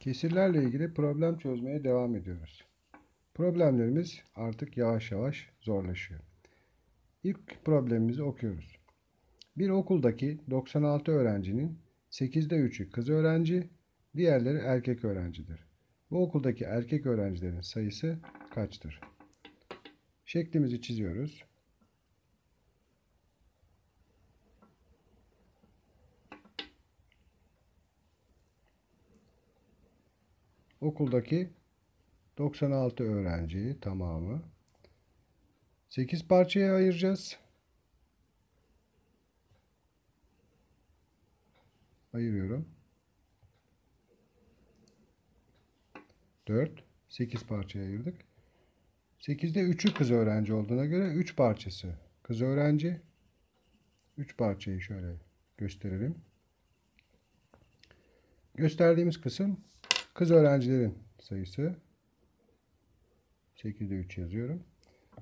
Kesirlerle ilgili problem çözmeye devam ediyoruz. Problemlerimiz artık yavaş yavaş zorlaşıyor. İlk problemimizi okuyoruz. Bir okuldaki 96 öğrencinin 8'de 3'ü kız öğrenci, diğerleri erkek öğrencidir. Bu okuldaki erkek öğrencilerin sayısı kaçtır? Şeklimizi çiziyoruz. Okuldaki 96 öğrenci tamamı 8 parçaya ayıracağız. Ayırıyorum. 4 8 parçaya ayırdık. 8'de 3'ü kız öğrenci olduğuna göre 3 parçası kız öğrenci. 3 parçayı şöyle gösterelim. Gösterdiğimiz kısım Kız öğrencilerin sayısı. 8'de 3 yazıyorum.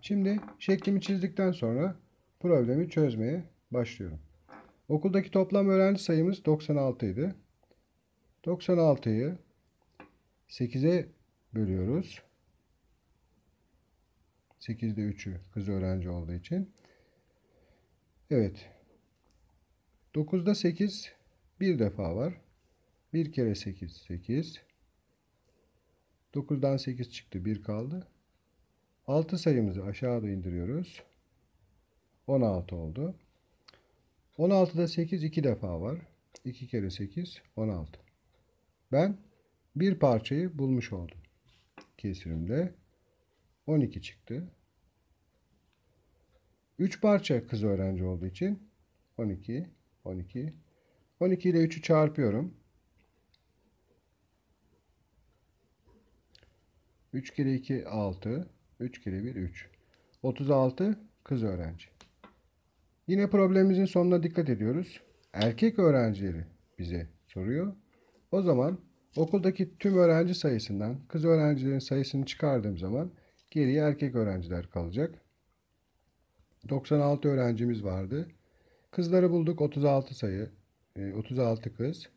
Şimdi şeklimi çizdikten sonra problemi çözmeye başlıyorum. Okuldaki toplam öğrenci sayımız 96 idi. 96'yı 8'e bölüyoruz. 8'de 3'ü kız öğrenci olduğu için. Evet. 9'da 8 bir defa var. 1 kere 8 8. 9'dan 8 çıktı. 1 kaldı. 6 sayımızı aşağıda indiriyoruz. 16 oldu. 16'da 8 2 defa var. 2 kere 8 16. Ben bir parçayı bulmuş oldum. Kesirimde 12 çıktı. 3 parça kız öğrenci olduğu için 12 12 12 ile 3'ü çarpıyorum. 3 kere 2 6. 3 kere 1 3. 36 kız öğrenci. Yine problemimizin sonuna dikkat ediyoruz. Erkek öğrencileri bize soruyor. O zaman okuldaki tüm öğrenci sayısından kız öğrencilerin sayısını çıkardığım zaman geriye erkek öğrenciler kalacak. 96 öğrencimiz vardı. Kızları bulduk 36 sayı. 36 ee, kız.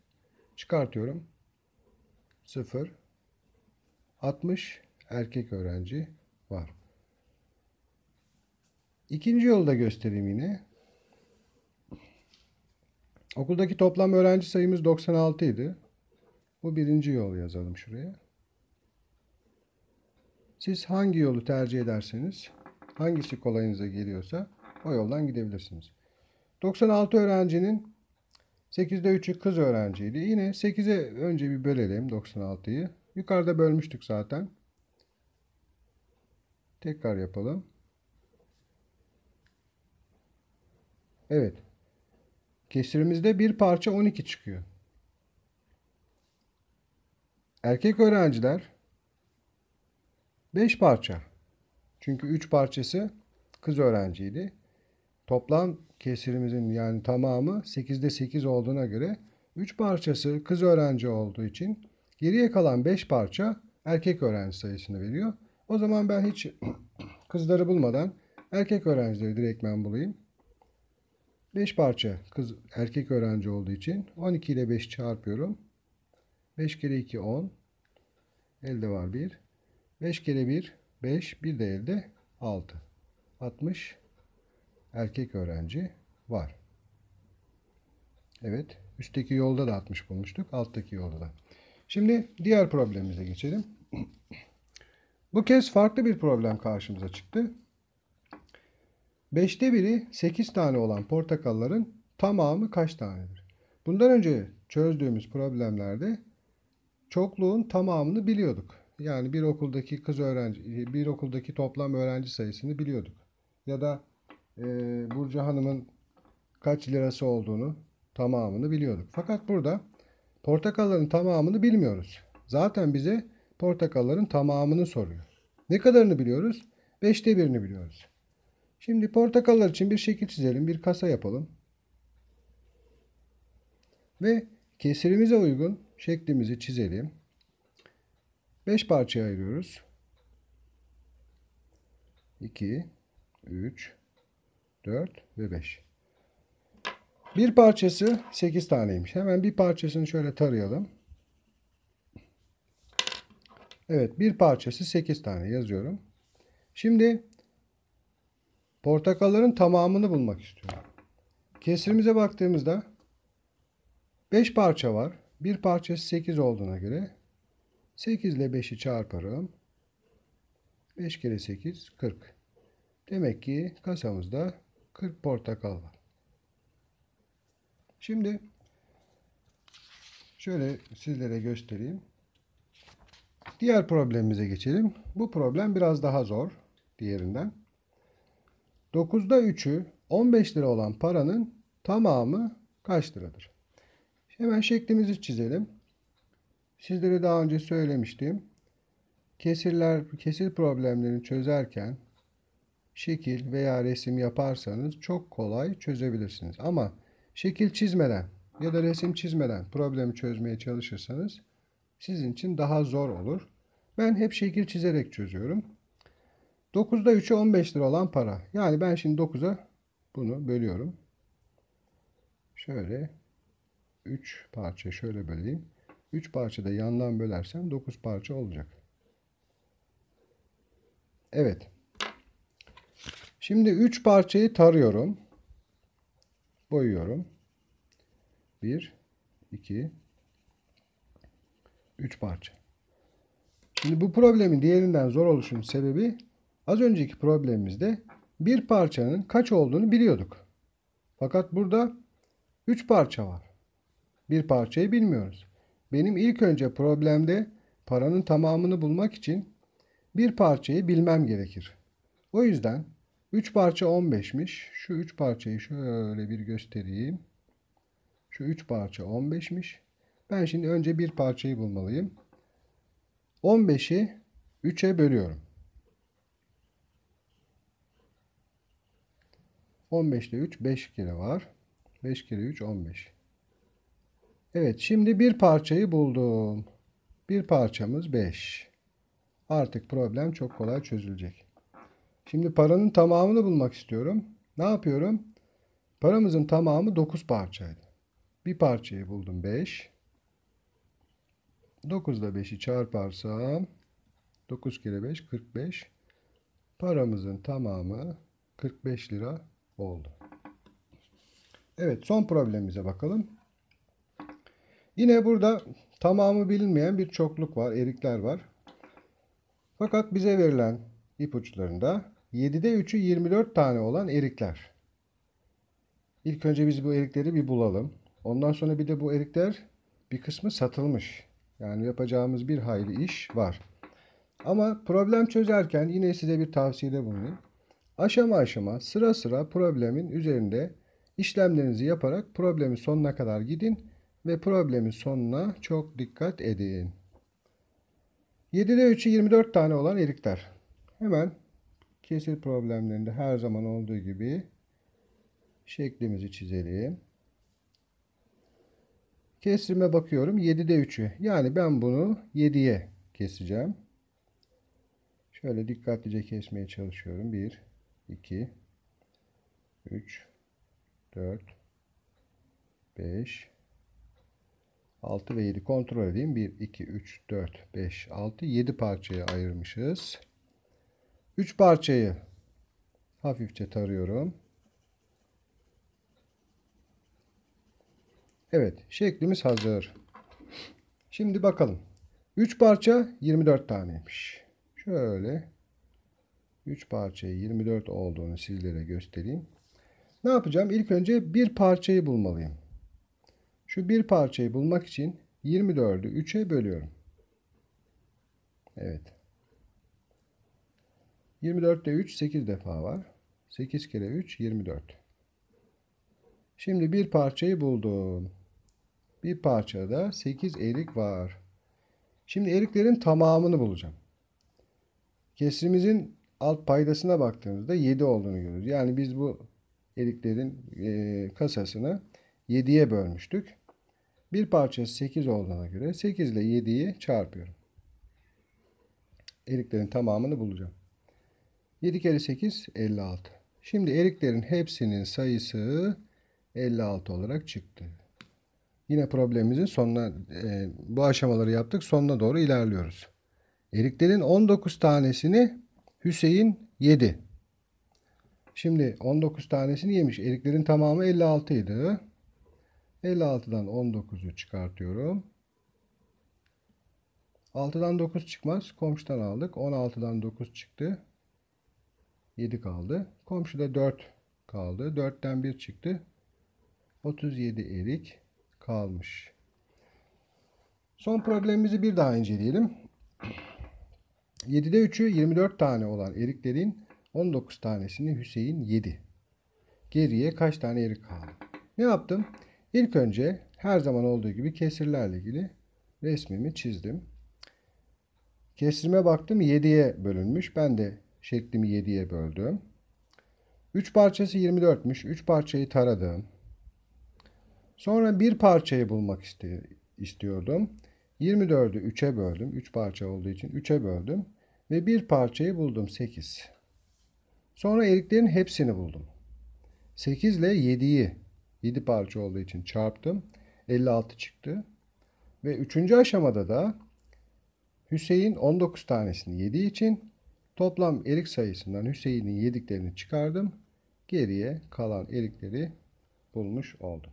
Çıkartıyorum. 0 60 erkek öğrenci var. İkinci yolu da göstereyim yine. Okuldaki toplam öğrenci sayımız 96 idi. Bu birinci yol yazalım şuraya. Siz hangi yolu tercih ederseniz, hangisi kolayınıza geliyorsa o yoldan gidebilirsiniz. 96 öğrencinin 8'de 3'ü kız öğrenciydi. Yine 8'e önce bir bölelim 96'yı. Yukarıda bölmüştük zaten. Tekrar yapalım. Evet. Kesirimizde bir parça 12 çıkıyor. Erkek öğrenciler 5 parça. Çünkü 3 parçası kız öğrenciydi. Toplam kesirimizin yani tamamı 8'de 8 olduğuna göre 3 parçası kız öğrenci olduğu için Geriye kalan 5 parça erkek öğrenci sayısını veriyor. O zaman ben hiç kızları bulmadan erkek öğrencileri direktmen bulayım. 5 parça kız erkek öğrenci olduğu için 12 ile 5 çarpıyorum. 5 kere 2 10. Elde var 1. 5 kere 1 5. 1 de elde 6. 60 erkek öğrenci var. Evet. Üstteki yolda da 60 bulmuştuk. Alttaki yolda da. Şimdi diğer problemimize geçelim. Bu kez farklı bir problem karşımıza çıktı. 5'te biri 8 tane olan portakalların tamamı kaç tanedir? Bundan önce çözdüğümüz problemlerde çokluğun tamamını biliyorduk. Yani bir okuldaki kız öğrenci, bir okuldaki toplam öğrenci sayısını biliyorduk. Ya da e, Burcu Hanım'ın kaç lirası olduğunu tamamını biliyorduk. Fakat burada Portakalların tamamını bilmiyoruz. Zaten bize portakalların tamamını soruyor. Ne kadarını biliyoruz? Beşte birini biliyoruz. Şimdi portakallar için bir şekil çizelim. Bir kasa yapalım. Ve kesirimize uygun şeklimizi çizelim. 5 parçaya ayırıyoruz. 2, 3, 4 ve 5. Bir parçası 8 taneymiş. Hemen bir parçasını şöyle tarayalım. Evet bir parçası 8 tane yazıyorum. Şimdi portakalların tamamını bulmak istiyorum. Kesirimize baktığımızda 5 parça var. Bir parçası 8 olduğuna göre 8 ile 5'i çarparım. 5 kere 8 40. Demek ki kasamızda 40 portakal var. Şimdi şöyle sizlere göstereyim. Diğer problemimize geçelim. Bu problem biraz daha zor diğerinden. 9'da 3'ü 15 lira olan paranın tamamı kaç liradır? Hemen şeklimizi çizelim. Sizlere daha önce söylemiştim. Kesirler, kesir problemlerini çözerken şekil veya resim yaparsanız çok kolay çözebilirsiniz. Ama şekil çizmeden ya da resim çizmeden problemi çözmeye çalışırsanız sizin için daha zor olur. Ben hep şekil çizerek çözüyorum. 9'da 3'e 15 lira olan para. Yani ben şimdi 9'a bunu bölüyorum. Şöyle 3 parça şöyle böleyim. 3 parçada yandan bölersem 9 parça olacak. Evet. Şimdi 3 parçayı tarıyorum boyuyorum. 1, 2, 3 parça. Şimdi bu problemin diğerinden zor oluşun sebebi az önceki problemimizde bir parçanın kaç olduğunu biliyorduk. Fakat burada 3 parça var. Bir parçayı bilmiyoruz. Benim ilk önce problemde paranın tamamını bulmak için bir parçayı bilmem gerekir. O yüzden 3 parça 15'miş. Şu 3 parçayı şöyle bir göstereyim. Şu 3 parça 15'miş. Ben şimdi önce bir parçayı bulmalıyım. 15'i 3'e bölüyorum. 15'te 3 5 kere var. 5 kere 3 15. Evet şimdi bir parçayı buldum. Bir parçamız 5. Artık problem çok kolay çözülecek. Şimdi paranın tamamını bulmak istiyorum. Ne yapıyorum? Paramızın tamamı 9 parçaydı. Bir parçayı buldum 5. 9 ile 5'i çarparsam 9 kere 5 45. Paramızın tamamı 45 lira oldu. Evet son problemimize bakalım. Yine burada tamamı bilinmeyen bir çokluk var, erikler var. Fakat bize verilen ipuçlarında 7'de 3'ü 24 tane olan erikler. İlk önce biz bu erikleri bir bulalım. Ondan sonra bir de bu erikler bir kısmı satılmış. Yani yapacağımız bir hayli iş var. Ama problem çözerken yine size bir tavsiyede bulunayım. Aşama aşama sıra sıra problemin üzerinde işlemlerinizi yaparak problemin sonuna kadar gidin ve problemin sonuna çok dikkat edin. 7'de 3'ü 24 tane olan erikler. Hemen Kesir problemlerinde her zaman olduğu gibi şeklimizi çizelim. Kesirime bakıyorum 7'de 3'ü. Yani ben bunu 7'ye keseceğim. Şöyle dikkatlice kesmeye çalışıyorum. 1, 2, 3, 4, 5, 6 ve 7 kontrol edeyim. 1, 2, 3, 4, 5, 6, 7 parçaya ayırmışız. Üç parçayı hafifçe tarıyorum. Evet şeklimiz hazır. Şimdi bakalım. 3 parça 24 taneymiş. Şöyle 3 parçayı 24 olduğunu sizlere göstereyim. Ne yapacağım? İlk önce bir parçayı bulmalıyım. Şu bir parçayı bulmak için 24'ü 3'e bölüyorum. Evet. 24'te 3 8 defa var. 8 kere 3 24. Şimdi bir parçayı buldum. Bir parçada 8 erik var. Şimdi eriklerin tamamını bulacağım. Kesrimizin alt paydasına baktığımızda 7 olduğunu görüyoruz. Yani biz bu eriklerin e, kasasını 7'ye bölmüştük. Bir parçası 8 olduğuna göre 8 ile 7'yi çarpıyorum. Eriklerin tamamını bulacağım. 7 kere 8 56. Şimdi eriklerin hepsinin sayısı 56 olarak çıktı. Yine problemimizin sonuna e, bu aşamaları yaptık. Sonuna doğru ilerliyoruz. Eriklerin 19 tanesini Hüseyin yedi. Şimdi 19 tanesini yemiş. Eriklerin tamamı 56 idi. 56'dan 19'u çıkartıyorum. 6'dan 9 çıkmaz. Komşudan aldık. 16'dan 9 çıktı. 7 kaldı. Komşuda 4 kaldı. 4'ten 1 çıktı. 37 erik kalmış. Son problemimizi bir daha inceleyelim. 7'de 3'ü 24 tane olan eriklerin 19 tanesini Hüseyin yedi. Geriye kaç tane erik kaldı? Ne yaptım? İlk önce her zaman olduğu gibi kesirlerle ilgili resmimi çizdim. Kesirime baktım 7'ye bölünmüş. Ben de şeklimi 7'ye böldüm. 3 parçası 24'müş. 3 parçayı taradım. Sonra bir parçayı bulmak iste istiyordum. 24'ü 3'e böldüm. 3 parça olduğu için 3'e böldüm. Ve bir parçayı buldum 8. Sonra eriklerin hepsini buldum. 8 ile 7'yi 7 parça olduğu için çarptım. 56 çıktı. Ve 3. aşamada da Hüseyin 19 tanesini 7 için Toplam erik sayısından Hüseyin'in yediklerini çıkardım. Geriye kalan erikleri bulmuş oldum.